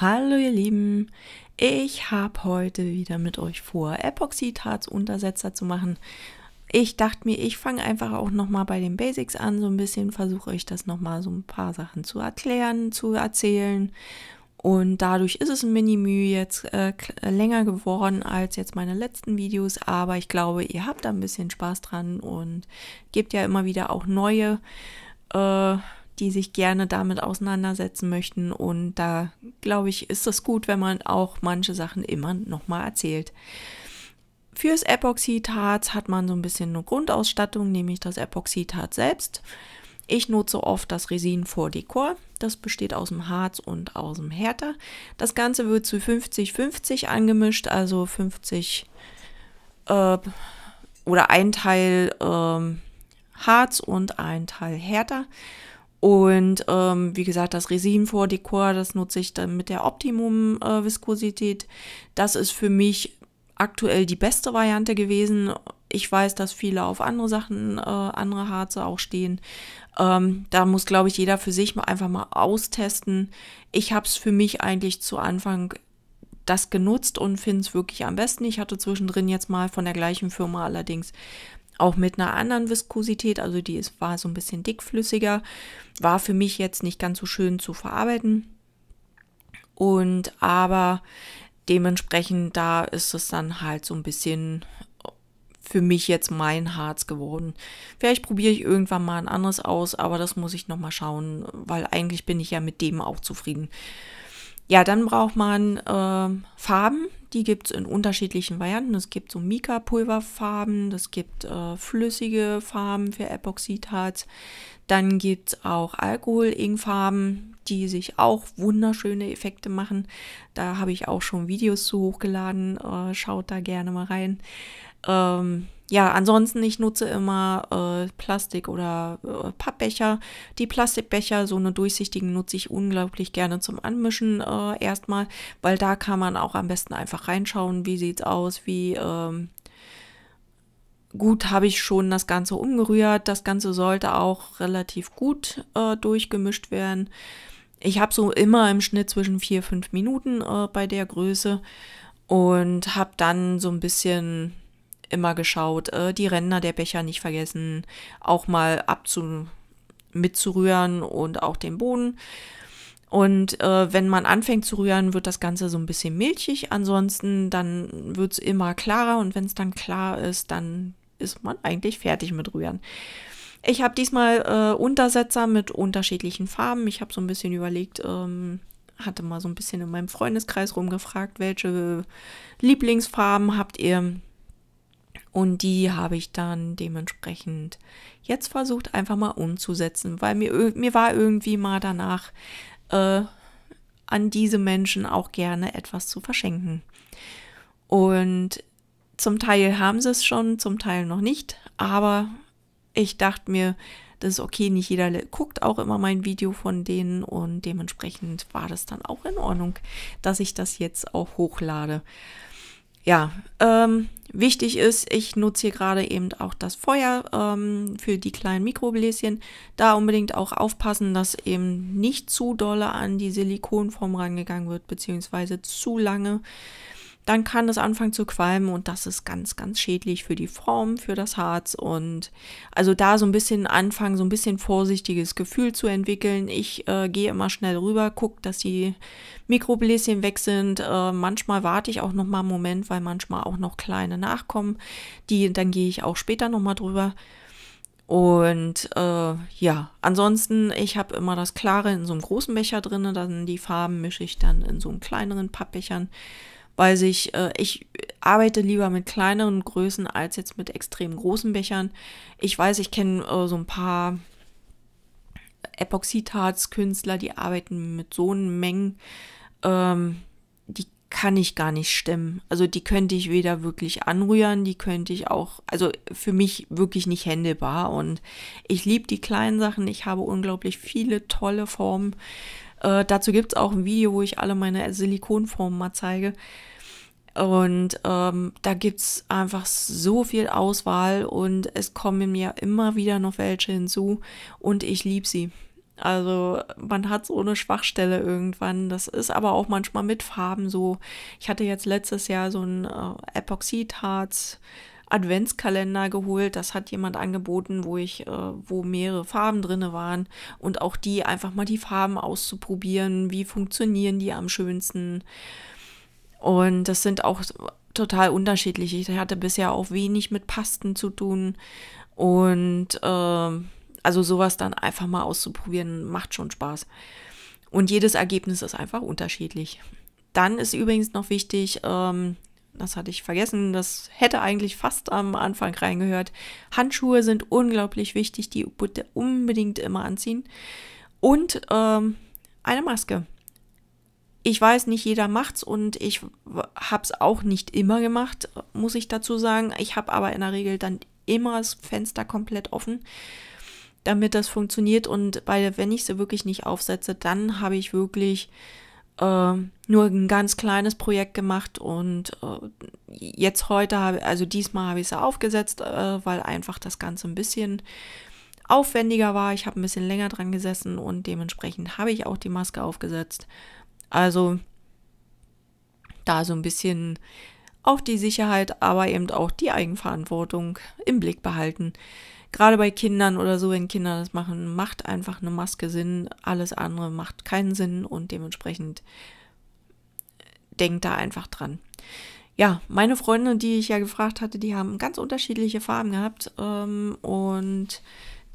Hallo ihr Lieben, ich habe heute wieder mit euch vor, Epoxidharzuntersetzer zu machen. Ich dachte mir, ich fange einfach auch nochmal bei den Basics an, so ein bisschen versuche euch das nochmal so ein paar Sachen zu erklären, zu erzählen. Und dadurch ist es ein Mini-Mühe jetzt äh, äh, länger geworden als jetzt meine letzten Videos, aber ich glaube, ihr habt da ein bisschen Spaß dran und gebt ja immer wieder auch neue äh, die sich gerne damit auseinandersetzen möchten. Und da, glaube ich, ist es gut, wenn man auch manche Sachen immer nochmal erzählt. Fürs Epoxidharz hat man so ein bisschen eine Grundausstattung, nämlich das Epoxidharz selbst. Ich nutze oft das Resin vor Dekor. Das besteht aus dem Harz und aus dem Härter. Das Ganze wird zu 50-50 angemischt, also 50 äh, oder ein Teil äh, Harz und ein Teil Härter. Und ähm, wie gesagt, das Resin-Vordekor, das nutze ich dann mit der Optimum-Viskosität. Äh, das ist für mich aktuell die beste Variante gewesen. Ich weiß, dass viele auf andere Sachen, äh, andere Harze auch stehen. Ähm, da muss, glaube ich, jeder für sich mal einfach mal austesten. Ich habe es für mich eigentlich zu Anfang das genutzt und finde es wirklich am besten. Ich hatte zwischendrin jetzt mal von der gleichen Firma allerdings auch mit einer anderen Viskosität, also die ist, war so ein bisschen dickflüssiger, war für mich jetzt nicht ganz so schön zu verarbeiten. Und aber dementsprechend da ist es dann halt so ein bisschen für mich jetzt mein Harz geworden. Vielleicht probiere ich irgendwann mal ein anderes aus, aber das muss ich nochmal schauen, weil eigentlich bin ich ja mit dem auch zufrieden. Ja, dann braucht man äh, Farben. Die gibt es in unterschiedlichen Varianten. Es gibt so Mika-Pulverfarben, es gibt äh, flüssige Farben für Epoxidharz. Dann gibt es auch Alkohol-Ing-Farben, die sich auch wunderschöne Effekte machen. Da habe ich auch schon Videos zu hochgeladen. Äh, schaut da gerne mal rein. Ähm, ja, ansonsten, ich nutze immer äh, Plastik- oder äh, Pappbecher. Die Plastikbecher, so eine durchsichtigen, nutze ich unglaublich gerne zum Anmischen äh, erstmal, weil da kann man auch am besten einfach reinschauen, wie sieht es aus, wie ähm, gut habe ich schon das Ganze umgerührt. Das Ganze sollte auch relativ gut äh, durchgemischt werden. Ich habe so immer im Schnitt zwischen 4-5 Minuten äh, bei der Größe und habe dann so ein bisschen immer geschaut, äh, die Ränder der Becher nicht vergessen, auch mal abzu mitzurühren und auch den Boden. Und äh, wenn man anfängt zu rühren, wird das Ganze so ein bisschen milchig. Ansonsten dann wird es immer klarer und wenn es dann klar ist, dann ist man eigentlich fertig mit Rühren. Ich habe diesmal äh, Untersetzer mit unterschiedlichen Farben. Ich habe so ein bisschen überlegt, ähm, hatte mal so ein bisschen in meinem Freundeskreis rumgefragt, welche Lieblingsfarben habt ihr? Und die habe ich dann dementsprechend jetzt versucht einfach mal umzusetzen, weil mir, mir war irgendwie mal danach äh, an diese Menschen auch gerne etwas zu verschenken. Und zum Teil haben sie es schon, zum Teil noch nicht, aber ich dachte mir, das ist okay, nicht jeder guckt auch immer mein Video von denen und dementsprechend war das dann auch in Ordnung, dass ich das jetzt auch hochlade ja, ähm, wichtig ist, ich nutze hier gerade eben auch das Feuer ähm, für die kleinen Mikrobläschen. Da unbedingt auch aufpassen, dass eben nicht zu dolle an die Silikonform rangegangen wird, beziehungsweise zu lange dann kann es anfangen zu qualmen und das ist ganz, ganz schädlich für die Form, für das Harz und also da so ein bisschen anfangen, so ein bisschen vorsichtiges Gefühl zu entwickeln. Ich äh, gehe immer schnell rüber, gucke, dass die Mikrobläschen weg sind. Äh, manchmal warte ich auch noch mal einen Moment, weil manchmal auch noch kleine nachkommen. Die, dann gehe ich auch später noch mal drüber. Und äh, ja, ansonsten, ich habe immer das Klare in so einem großen Becher drin, dann die Farben mische ich dann in so einen kleineren Pappbechern bei sich. Äh, ich arbeite lieber mit kleineren Größen als jetzt mit extrem großen Bechern. Ich weiß, ich kenne äh, so ein paar Epoxidharz-Künstler, die arbeiten mit so Mengen. Ähm, die kann ich gar nicht stemmen. Also die könnte ich weder wirklich anrühren, die könnte ich auch, also für mich wirklich nicht händelbar. Und ich liebe die kleinen Sachen. Ich habe unglaublich viele tolle Formen äh, dazu gibt es auch ein Video, wo ich alle meine Silikonformen mal zeige. Und ähm, da gibt es einfach so viel Auswahl und es kommen mir immer wieder noch welche hinzu und ich liebe sie. Also man hat so eine Schwachstelle irgendwann. Das ist aber auch manchmal mit Farben so. Ich hatte jetzt letztes Jahr so ein äh, Epoxidharz. Adventskalender geholt. Das hat jemand angeboten, wo ich, äh, wo mehrere Farben drinne waren und auch die einfach mal die Farben auszuprobieren. Wie funktionieren die am schönsten? Und das sind auch total unterschiedlich. Ich hatte bisher auch wenig mit Pasten zu tun und äh, also sowas dann einfach mal auszuprobieren macht schon Spaß. Und jedes Ergebnis ist einfach unterschiedlich. Dann ist übrigens noch wichtig, ähm, das hatte ich vergessen, das hätte eigentlich fast am Anfang reingehört. Handschuhe sind unglaublich wichtig, die bitte unbedingt immer anziehen. Und ähm, eine Maske. Ich weiß, nicht jeder macht's und ich hab's auch nicht immer gemacht, muss ich dazu sagen. Ich habe aber in der Regel dann immer das Fenster komplett offen, damit das funktioniert. Und bei, wenn ich sie wirklich nicht aufsetze, dann habe ich wirklich äh, nur ein ganz kleines Projekt gemacht und äh, jetzt heute habe, also diesmal habe ich es aufgesetzt, äh, weil einfach das Ganze ein bisschen aufwendiger war. Ich habe ein bisschen länger dran gesessen und dementsprechend habe ich auch die Maske aufgesetzt. Also da so ein bisschen auch die Sicherheit, aber eben auch die Eigenverantwortung im Blick behalten gerade bei Kindern oder so, wenn Kinder das machen, macht einfach eine Maske Sinn, alles andere macht keinen Sinn und dementsprechend äh, denkt da einfach dran. Ja, meine Freunde, die ich ja gefragt hatte, die haben ganz unterschiedliche Farben gehabt ähm, und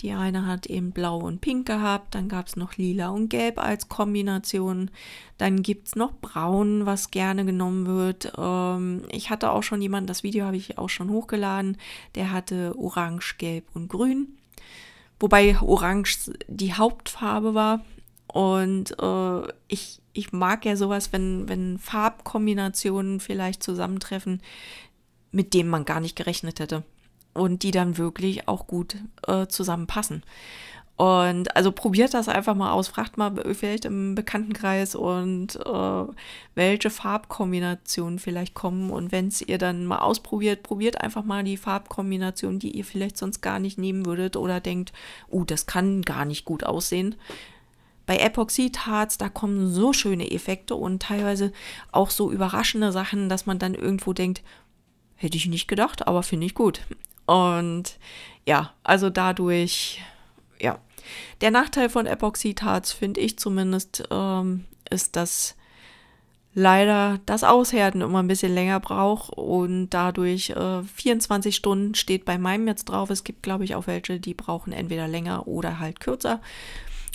die eine hat eben blau und pink gehabt, dann gab es noch lila und gelb als Kombination, dann gibt es noch braun, was gerne genommen wird. Ähm, ich hatte auch schon jemanden, das Video habe ich auch schon hochgeladen, der hatte orange, gelb und grün, wobei orange die Hauptfarbe war. Und äh, ich, ich mag ja sowas, wenn, wenn Farbkombinationen vielleicht zusammentreffen, mit denen man gar nicht gerechnet hätte und die dann wirklich auch gut äh, zusammenpassen. Und also probiert das einfach mal aus, fragt mal vielleicht im Bekanntenkreis und äh, welche Farbkombinationen vielleicht kommen. Und wenn es ihr dann mal ausprobiert, probiert einfach mal die Farbkombination, die ihr vielleicht sonst gar nicht nehmen würdet oder denkt, uh, das kann gar nicht gut aussehen. Bei Epoxidharz, da kommen so schöne Effekte und teilweise auch so überraschende Sachen, dass man dann irgendwo denkt, hätte ich nicht gedacht, aber finde ich gut. Und ja, also dadurch, ja. Der Nachteil von Epoxidharz, finde ich zumindest, ähm, ist, dass leider das Aushärten immer ein bisschen länger braucht und dadurch äh, 24 Stunden steht bei meinem jetzt drauf. Es gibt, glaube ich, auch welche, die brauchen entweder länger oder halt kürzer.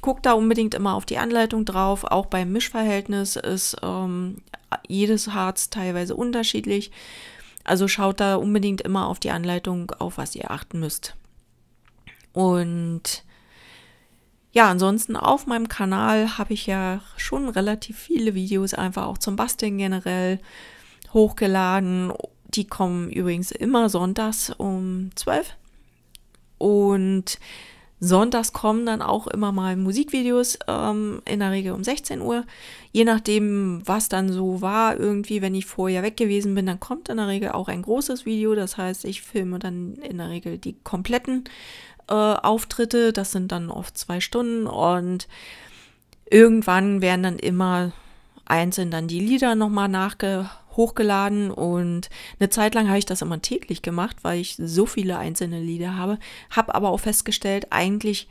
Guckt da unbedingt immer auf die Anleitung drauf. Auch beim Mischverhältnis ist ähm, jedes Harz teilweise unterschiedlich. Also schaut da unbedingt immer auf die Anleitung, auf was ihr achten müsst. Und ja, ansonsten auf meinem Kanal habe ich ja schon relativ viele Videos einfach auch zum Basteln generell hochgeladen. Die kommen übrigens immer sonntags um 12. Und Sonntags kommen dann auch immer mal Musikvideos, ähm, in der Regel um 16 Uhr. Je nachdem, was dann so war, irgendwie, wenn ich vorher weg gewesen bin, dann kommt in der Regel auch ein großes Video. Das heißt, ich filme dann in der Regel die kompletten äh, Auftritte. Das sind dann oft zwei Stunden und irgendwann werden dann immer einzeln dann die Lieder nochmal nachgeholt hochgeladen und eine Zeit lang habe ich das immer täglich gemacht, weil ich so viele einzelne Lieder habe, habe aber auch festgestellt, eigentlich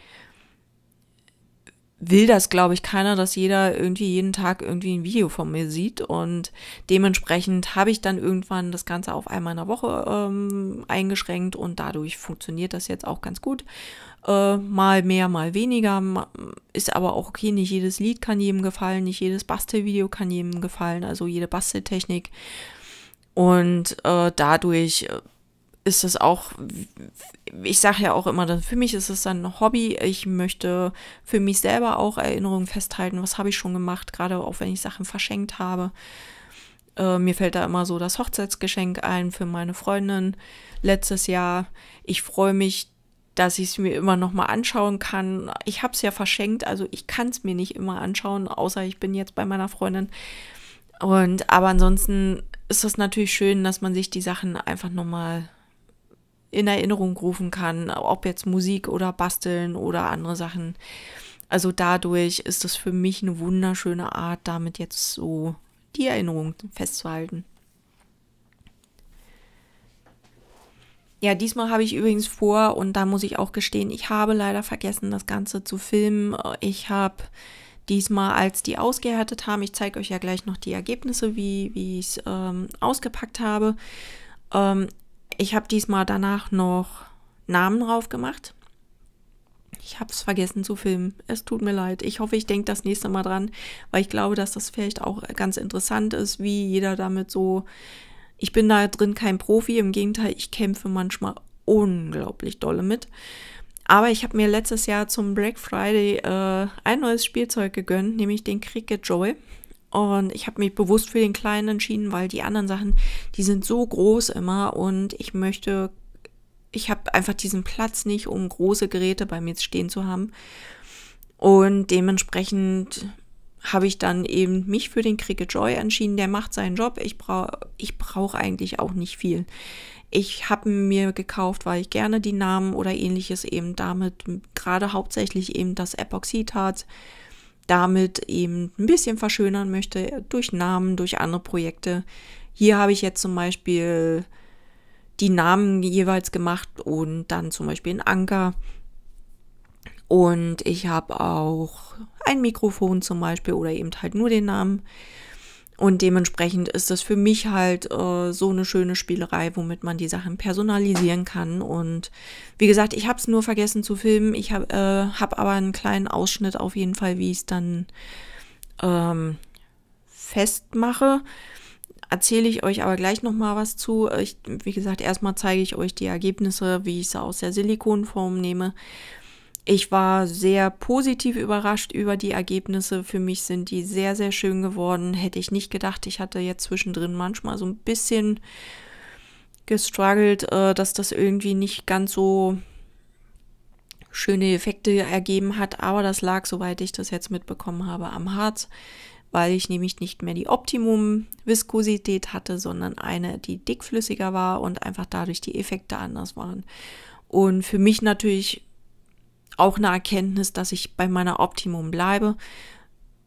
will das, glaube ich, keiner, dass jeder irgendwie jeden Tag irgendwie ein Video von mir sieht. Und dementsprechend habe ich dann irgendwann das Ganze auf einmal in der Woche ähm, eingeschränkt und dadurch funktioniert das jetzt auch ganz gut. Äh, mal mehr, mal weniger. Ist aber auch okay, nicht jedes Lied kann jedem gefallen, nicht jedes Bastelvideo kann jedem gefallen, also jede Basteltechnik. Und äh, dadurch äh, ist das auch, ich sage ja auch immer, für mich ist es dann ein Hobby. Ich möchte für mich selber auch Erinnerungen festhalten, was habe ich schon gemacht, gerade auch wenn ich Sachen verschenkt habe. Äh, mir fällt da immer so das Hochzeitsgeschenk ein für meine Freundin letztes Jahr. Ich freue mich, dass ich es mir immer noch mal anschauen kann. Ich habe es ja verschenkt, also ich kann es mir nicht immer anschauen, außer ich bin jetzt bei meiner Freundin. Und aber ansonsten ist es natürlich schön, dass man sich die Sachen einfach noch mal in Erinnerung rufen kann, ob jetzt Musik oder Basteln oder andere Sachen. Also dadurch ist es für mich eine wunderschöne Art, damit jetzt so die Erinnerung festzuhalten. Ja, diesmal habe ich übrigens vor, und da muss ich auch gestehen, ich habe leider vergessen, das Ganze zu filmen. Ich habe diesmal, als die ausgehärtet haben, ich zeige euch ja gleich noch die Ergebnisse, wie, wie ich es ähm, ausgepackt habe, ähm, ich habe diesmal danach noch Namen drauf gemacht. Ich habe es vergessen zu filmen. Es tut mir leid. Ich hoffe, ich denke das nächste Mal dran, weil ich glaube, dass das vielleicht auch ganz interessant ist, wie jeder damit so. Ich bin da drin kein Profi, im Gegenteil, ich kämpfe manchmal unglaublich dolle mit. Aber ich habe mir letztes Jahr zum Black Friday äh, ein neues Spielzeug gegönnt, nämlich den Cricket Joy. Und ich habe mich bewusst für den kleinen entschieden, weil die anderen Sachen, die sind so groß immer und ich möchte, ich habe einfach diesen Platz nicht, um große Geräte bei mir stehen zu haben. Und dementsprechend habe ich dann eben mich für den Cricket Joy entschieden. Der macht seinen Job. Ich brauche ich brauch eigentlich auch nicht viel. Ich habe mir gekauft, weil ich gerne die Namen oder ähnliches eben damit, gerade hauptsächlich eben das Epoxidharz, damit eben ein bisschen verschönern möchte durch Namen, durch andere Projekte. Hier habe ich jetzt zum Beispiel die Namen jeweils gemacht und dann zum Beispiel einen Anker. Und ich habe auch ein Mikrofon zum Beispiel oder eben halt nur den Namen. Und dementsprechend ist das für mich halt äh, so eine schöne Spielerei, womit man die Sachen personalisieren kann. Und wie gesagt, ich habe es nur vergessen zu filmen. Ich habe äh, hab aber einen kleinen Ausschnitt auf jeden Fall, wie ich es dann ähm, festmache. Erzähle ich euch aber gleich nochmal was zu. Ich, wie gesagt, erstmal zeige ich euch die Ergebnisse, wie ich sie aus der Silikonform nehme. Ich war sehr positiv überrascht über die Ergebnisse. Für mich sind die sehr, sehr schön geworden. Hätte ich nicht gedacht. Ich hatte jetzt zwischendrin manchmal so ein bisschen gestruggelt, äh, dass das irgendwie nicht ganz so schöne Effekte ergeben hat. Aber das lag, soweit ich das jetzt mitbekommen habe, am Harz, weil ich nämlich nicht mehr die Optimum-Viskosität hatte, sondern eine, die dickflüssiger war und einfach dadurch die Effekte anders waren. Und für mich natürlich auch eine Erkenntnis, dass ich bei meiner Optimum bleibe.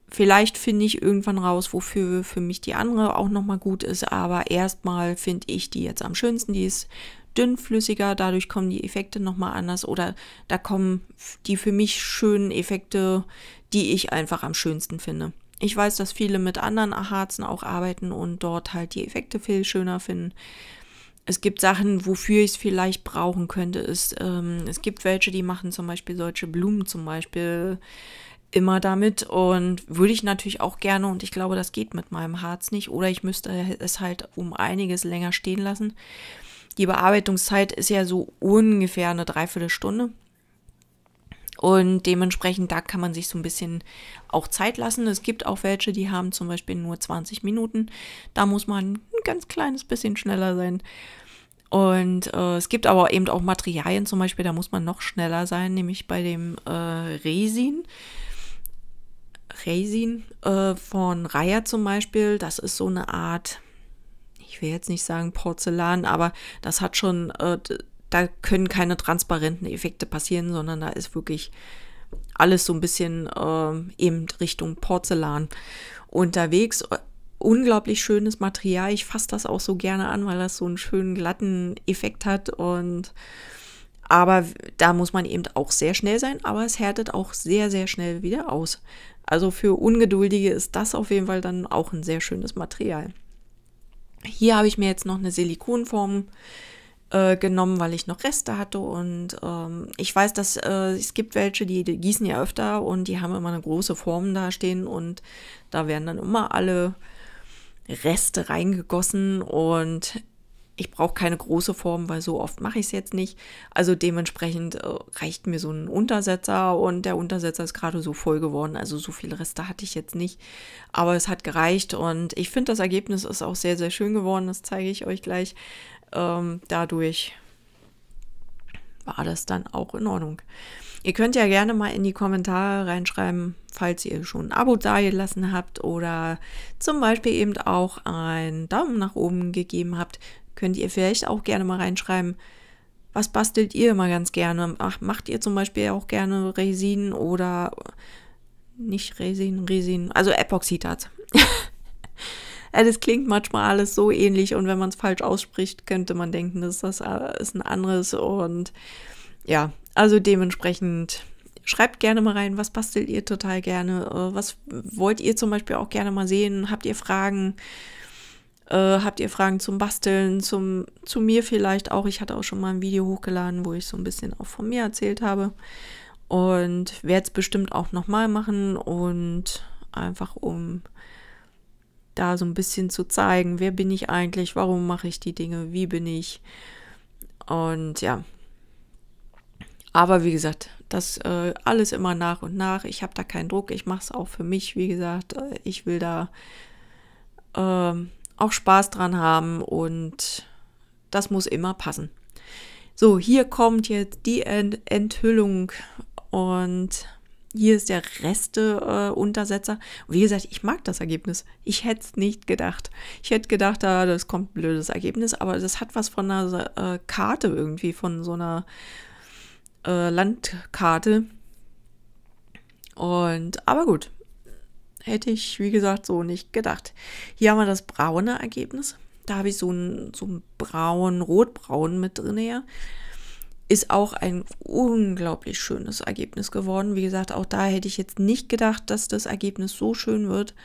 Vielleicht finde ich irgendwann raus, wofür für mich die andere auch nochmal gut ist, aber erstmal finde ich die jetzt am schönsten. Die ist dünnflüssiger, dadurch kommen die Effekte nochmal anders oder da kommen die für mich schönen Effekte, die ich einfach am schönsten finde. Ich weiß, dass viele mit anderen Harzen auch arbeiten und dort halt die Effekte viel schöner finden es gibt Sachen, wofür ich es vielleicht brauchen könnte. Es, ähm, es gibt welche, die machen zum Beispiel solche Blumen zum Beispiel immer damit und würde ich natürlich auch gerne und ich glaube, das geht mit meinem Harz nicht oder ich müsste es halt um einiges länger stehen lassen. Die Bearbeitungszeit ist ja so ungefähr eine Dreiviertelstunde. Und dementsprechend, da kann man sich so ein bisschen auch Zeit lassen. Es gibt auch welche, die haben zum Beispiel nur 20 Minuten. Da muss man ein ganz kleines bisschen schneller sein. Und äh, es gibt aber eben auch Materialien, zum Beispiel, da muss man noch schneller sein, nämlich bei dem äh, Resin. Resin äh, von Raya zum Beispiel, das ist so eine Art, ich will jetzt nicht sagen Porzellan, aber das hat schon äh, da können keine transparenten Effekte passieren, sondern da ist wirklich alles so ein bisschen äh, eben Richtung Porzellan unterwegs. Unglaublich schönes Material. Ich fasse das auch so gerne an, weil das so einen schönen glatten Effekt hat. Und aber da muss man eben auch sehr schnell sein, aber es härtet auch sehr, sehr schnell wieder aus. Also für Ungeduldige ist das auf jeden Fall dann auch ein sehr schönes Material. Hier habe ich mir jetzt noch eine Silikonform äh, äh, genommen, weil ich noch Reste hatte und ähm, ich weiß, dass äh, es gibt welche, die, die, gießen ja öfter und die haben immer eine große Form da stehen und da werden dann immer alle Reste reingegossen und ich brauche keine große Form, weil so oft mache ich es jetzt nicht. Also dementsprechend äh, reicht mir so ein Untersetzer und der Untersetzer ist gerade so voll geworden. Also so viele Reste hatte ich jetzt nicht. Aber es hat gereicht und ich finde, das Ergebnis ist auch sehr, sehr schön geworden. Das zeige ich euch gleich. Ähm, dadurch war das dann auch in Ordnung. Ihr könnt ja gerne mal in die Kommentare reinschreiben, falls ihr schon ein Abo dagelassen habt oder zum Beispiel eben auch einen Daumen nach oben gegeben habt könnt ihr vielleicht auch gerne mal reinschreiben. Was bastelt ihr immer ganz gerne? Ach, macht ihr zum Beispiel auch gerne Resin oder äh, nicht Resin, Resin, also Epoxidat. Äh, das klingt manchmal alles so ähnlich und wenn man es falsch ausspricht, könnte man denken, dass das äh, ist ein anderes und ja, also dementsprechend schreibt gerne mal rein, was bastelt ihr total gerne, was wollt ihr zum Beispiel auch gerne mal sehen, habt ihr Fragen, äh, habt ihr Fragen zum Basteln, zum, zu mir vielleicht auch? Ich hatte auch schon mal ein Video hochgeladen, wo ich so ein bisschen auch von mir erzählt habe. Und werde es bestimmt auch nochmal machen und einfach um da so ein bisschen zu zeigen, wer bin ich eigentlich, warum mache ich die Dinge, wie bin ich. Und ja. Aber wie gesagt, das äh, alles immer nach und nach. Ich habe da keinen Druck. Ich mache es auch für mich, wie gesagt. Äh, ich will da ähm, auch Spaß dran haben und das muss immer passen. So, hier kommt jetzt die Ent Enthüllung und hier ist der Reste-Untersetzer. Äh, wie gesagt, ich mag das Ergebnis. Ich hätte es nicht gedacht. Ich hätte gedacht, ah, das kommt ein blödes Ergebnis, aber das hat was von einer äh, Karte irgendwie, von so einer äh, Landkarte. Und, aber gut, Hätte ich, wie gesagt, so nicht gedacht. Hier haben wir das braune Ergebnis. Da habe ich so ein, so ein braun, rotbraun mit drin. Her. Ist auch ein unglaublich schönes Ergebnis geworden. Wie gesagt, auch da hätte ich jetzt nicht gedacht, dass das Ergebnis so schön wird.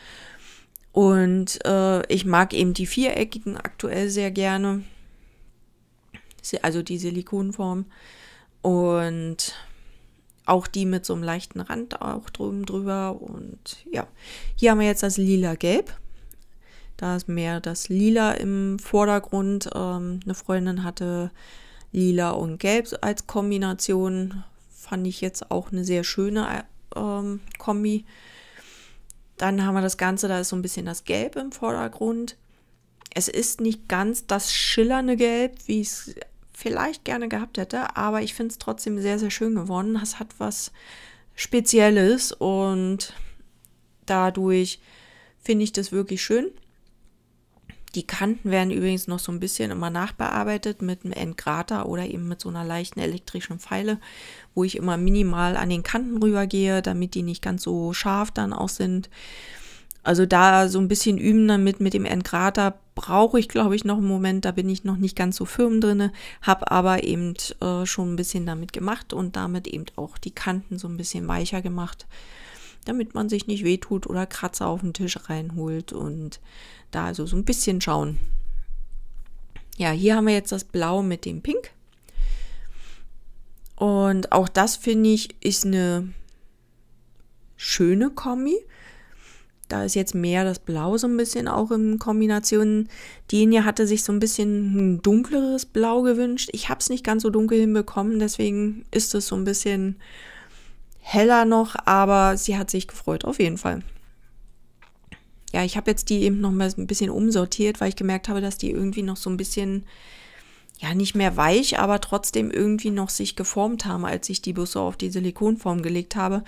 Und äh, ich mag eben die viereckigen aktuell sehr gerne. Also die Silikonform. Und auch die mit so einem leichten Rand auch drüben drüber. Und ja, hier haben wir jetzt das lila-gelb. Da ist mehr das Lila im Vordergrund. Ähm, eine Freundin hatte Lila und Gelb als Kombination. Fand ich jetzt auch eine sehr schöne ähm, Kombi. Dann haben wir das Ganze, da ist so ein bisschen das Gelb im Vordergrund. Es ist nicht ganz das schillernde Gelb, wie ich es vielleicht gerne gehabt hätte, aber ich finde es trotzdem sehr, sehr schön geworden. Es hat was Spezielles und dadurch finde ich das wirklich schön. Die Kanten werden übrigens noch so ein bisschen immer nachbearbeitet mit einem Endgrater oder eben mit so einer leichten elektrischen Pfeile, wo ich immer minimal an den Kanten rübergehe, damit die nicht ganz so scharf dann auch sind. Also da so ein bisschen üben damit mit dem Endgrader brauche ich, glaube ich, noch einen Moment. Da bin ich noch nicht ganz so firm drinne, habe aber eben äh, schon ein bisschen damit gemacht und damit eben auch die Kanten so ein bisschen weicher gemacht, damit man sich nicht wehtut oder Kratzer auf den Tisch reinholt und da also so ein bisschen schauen. Ja, hier haben wir jetzt das Blau mit dem Pink. Und auch das finde ich ist eine schöne Kombi. Da ist jetzt mehr das Blau so ein bisschen auch in Kombination. Denia hatte sich so ein bisschen ein dunkleres Blau gewünscht. Ich habe es nicht ganz so dunkel hinbekommen, deswegen ist es so ein bisschen heller noch, aber sie hat sich gefreut, auf jeden Fall. Ja, ich habe jetzt die eben noch mal ein bisschen umsortiert, weil ich gemerkt habe, dass die irgendwie noch so ein bisschen, ja, nicht mehr weich, aber trotzdem irgendwie noch sich geformt haben, als ich die Busse auf die Silikonform gelegt habe.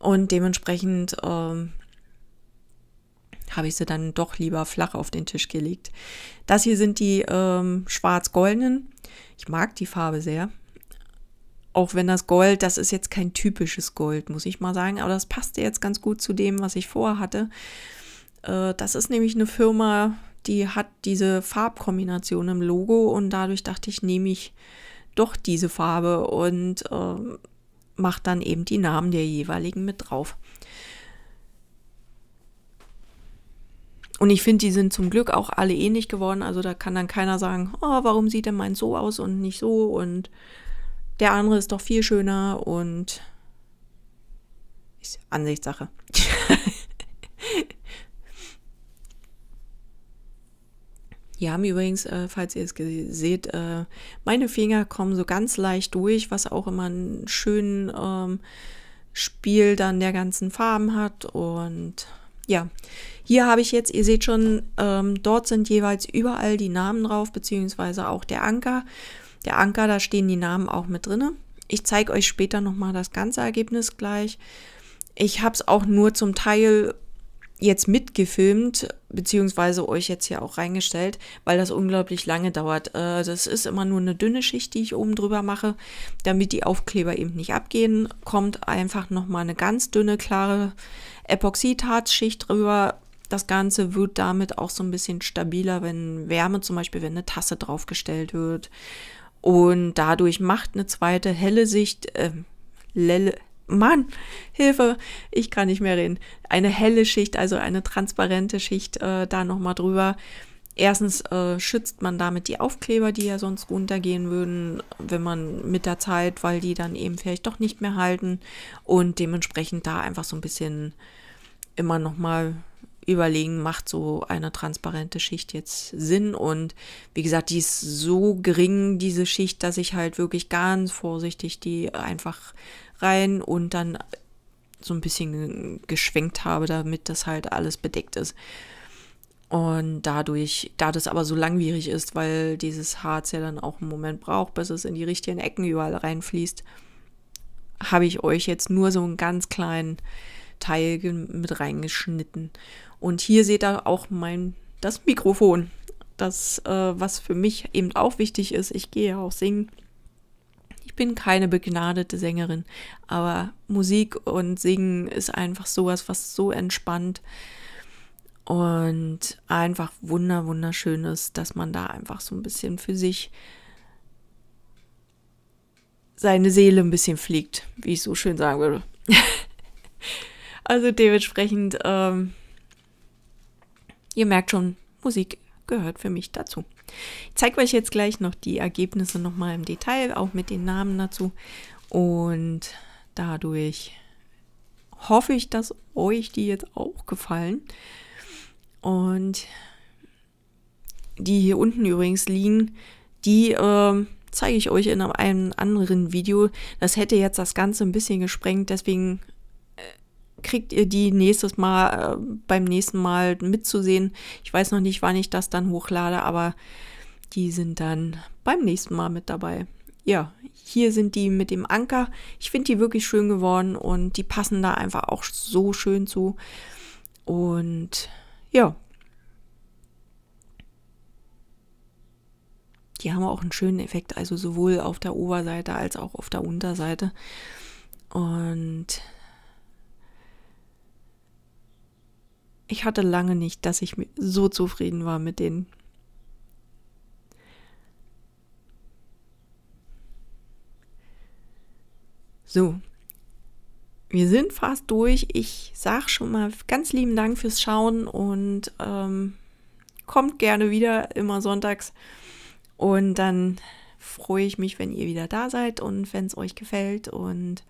Und dementsprechend, ähm, habe ich sie dann doch lieber flach auf den Tisch gelegt. Das hier sind die ähm, schwarz-goldenen. Ich mag die Farbe sehr. Auch wenn das Gold, das ist jetzt kein typisches Gold, muss ich mal sagen. Aber das passte jetzt ganz gut zu dem, was ich vorher hatte. Äh, das ist nämlich eine Firma, die hat diese Farbkombination im Logo. Und dadurch dachte ich, nehme ich doch diese Farbe und äh, mache dann eben die Namen der jeweiligen mit drauf. Und ich finde, die sind zum Glück auch alle ähnlich geworden. Also da kann dann keiner sagen, oh, warum sieht denn mein so aus und nicht so und der andere ist doch viel schöner und ist Ansichtssache. Wir haben übrigens, äh, falls ihr es seht, äh, meine Finger kommen so ganz leicht durch, was auch immer einen schönen ähm, Spiel dann der ganzen Farben hat. Und ja, hier habe ich jetzt, ihr seht schon, ähm, dort sind jeweils überall die Namen drauf, beziehungsweise auch der Anker. Der Anker, da stehen die Namen auch mit drin. Ich zeige euch später nochmal das ganze Ergebnis gleich. Ich habe es auch nur zum Teil jetzt mitgefilmt, beziehungsweise euch jetzt hier auch reingestellt, weil das unglaublich lange dauert. Äh, das ist immer nur eine dünne Schicht, die ich oben drüber mache, damit die Aufkleber eben nicht abgehen. Kommt einfach nochmal eine ganz dünne, klare Epoxidharzschicht drüber das Ganze wird damit auch so ein bisschen stabiler, wenn Wärme zum Beispiel, wenn eine Tasse draufgestellt wird. Und dadurch macht eine zweite helle Sicht, äh, lelle, Mann, Hilfe, ich kann nicht mehr reden. Eine helle Schicht, also eine transparente Schicht äh, da nochmal drüber. Erstens äh, schützt man damit die Aufkleber, die ja sonst runtergehen würden, wenn man mit der Zeit, weil die dann eben vielleicht doch nicht mehr halten und dementsprechend da einfach so ein bisschen immer nochmal überlegen, macht so eine transparente Schicht jetzt Sinn. Und wie gesagt, die ist so gering, diese Schicht, dass ich halt wirklich ganz vorsichtig die einfach rein und dann so ein bisschen geschwenkt habe, damit das halt alles bedeckt ist. Und dadurch, da das aber so langwierig ist, weil dieses Harz ja dann auch einen Moment braucht, bis es in die richtigen Ecken überall reinfließt, habe ich euch jetzt nur so einen ganz kleinen Teil mit reingeschnitten. Und hier seht ihr auch mein, das Mikrofon. Das, äh, was für mich eben auch wichtig ist. Ich gehe auch singen. Ich bin keine begnadete Sängerin, aber Musik und Singen ist einfach sowas, was so entspannt und einfach wunder, wunderschön ist, dass man da einfach so ein bisschen für sich seine Seele ein bisschen fliegt, wie ich so schön sagen würde. also dementsprechend, ähm, ihr merkt schon, Musik gehört für mich dazu. Ich zeige euch jetzt gleich noch die Ergebnisse nochmal im Detail, auch mit den Namen dazu. Und dadurch hoffe ich, dass euch die jetzt auch gefallen. Und die hier unten übrigens liegen, die äh, zeige ich euch in einem anderen Video. Das hätte jetzt das Ganze ein bisschen gesprengt, deswegen kriegt ihr die nächstes Mal, äh, beim nächsten Mal mitzusehen. Ich weiß noch nicht, wann ich das dann hochlade, aber die sind dann beim nächsten Mal mit dabei. Ja, hier sind die mit dem Anker. Ich finde die wirklich schön geworden und die passen da einfach auch so schön zu. Und ja. Die haben auch einen schönen Effekt, also sowohl auf der Oberseite als auch auf der Unterseite. Und ich hatte lange nicht, dass ich so zufrieden war mit denen. So, wir sind fast durch. Ich sage schon mal ganz lieben Dank fürs Schauen und ähm, kommt gerne wieder, immer sonntags. Und dann freue ich mich, wenn ihr wieder da seid und wenn es euch gefällt. Und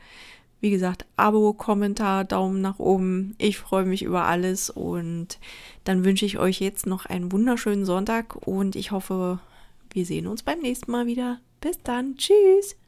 wie gesagt, Abo, Kommentar, Daumen nach oben. Ich freue mich über alles und dann wünsche ich euch jetzt noch einen wunderschönen Sonntag und ich hoffe, wir sehen uns beim nächsten Mal wieder. Bis dann. Tschüss.